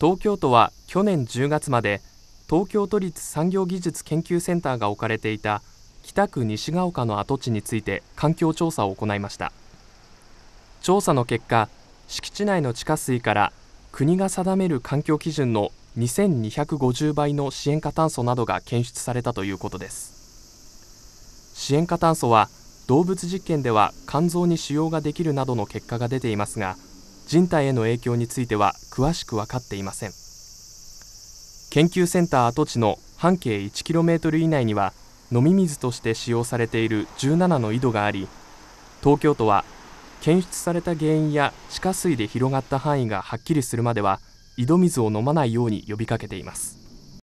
東京都は去年10月まで東京都立産業技術研究センターが置かれていた北区西ヶ丘の跡地について環境調査を行いました調査の結果敷地内の地下水から国が定める環境基準の2250倍の支援化炭素などが検出されたということです支援化炭素は動物実験では肝臓に使用ができるなどの結果が出ていますが人体への影響については詳しく分かっていません研究センター跡地の半径1キロメートル以内には飲み水として使用されている17の井戸があり東京都は検出された原因や地下水で広がった範囲がはっきりするまでは井戸水を飲まないように呼びかけています